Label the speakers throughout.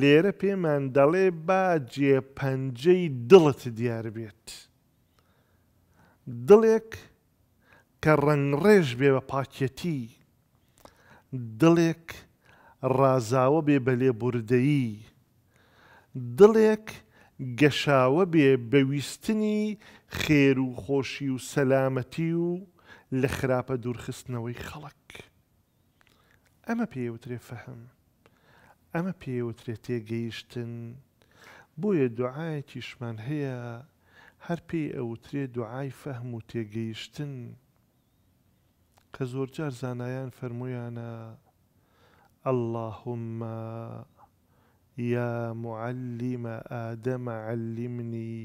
Speaker 1: لێرە پێمان دەڵێ با جێپەنجەی دڵت دیار بێت. دڵێک کە ڕنگڕێژ بێ بە پاکەتی، دڵێک ڕازاوە بێ بە لێبوردەیی، دڵێک گەشاوە بێ بەویستنی خێر و خۆشی و سەلامەتی و لە خراپە دوورخستنەوەی خەڵک. ئەمە پێوترێ فەهم. ئەمە پێوترێتێ گەیشتن بۆیە دوعاەتیشمان هەیە هەر پێی ئەوترێ دوعای فەهم و تێگەیشتن کە زۆرجار زانایان فەرمویانە اللهم يا معلم آدم علمني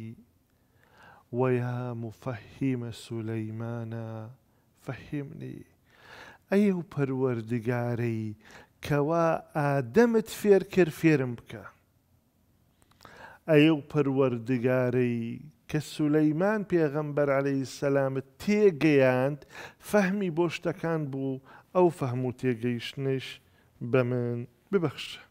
Speaker 1: ويا مفهم سليمان فهمني ئەو پەروەردگارەی کەوا ئادەمت فێر کرد فێرم بکە ئەو پەروەردگارەی کە سولەیمان پێغەمبەر عليهەی سەلامت تێگەیاند فەهمی بۆ شتەکان بوو ئەو فەهموو تێگەیشتنش بە من ببەخشە.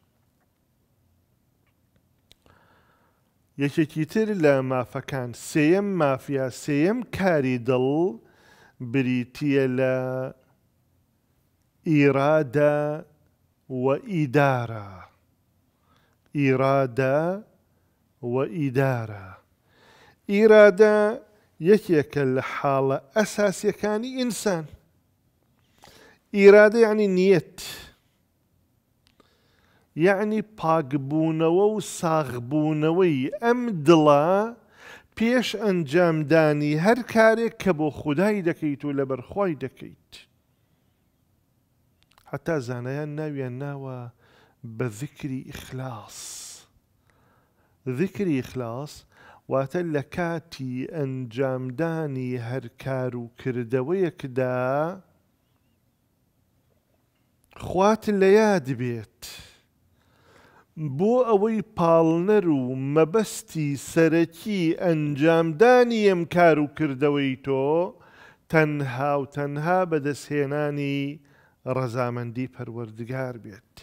Speaker 1: یەکێکی تر لە مافەکان سێم مافیا سێم کاری دڵ بریتە لە ئیرادە وإدارة إرادة وإدارة إرادة یەکێکە الحالة حاڵە ئەساسیەکانی إنسان إرادة يعني نيت يعني پاکبوونەوە و ساغبوونەوەی ئەم دڵە پێش ئەنجامدانی هەر کارێک کە بۆ خودایی دەکەیت و لەبەرخوای حتا زانایان ناویان ناوە بە ذکری ئیخلاس ذکری ئیخلاس واتە لە کاتی ئەنجامدانی هەرکار و کردەوەیەکدا خوات لە یاد بێت بۆ ئەوەی پاڵنەر و مەبەستی سەرەکی ئەنجامدانی ئەم کار و کردەوەی تۆ تەنها و تەنها بەدەستهێنانی ڕەزامەندی پەروەردگار بێت.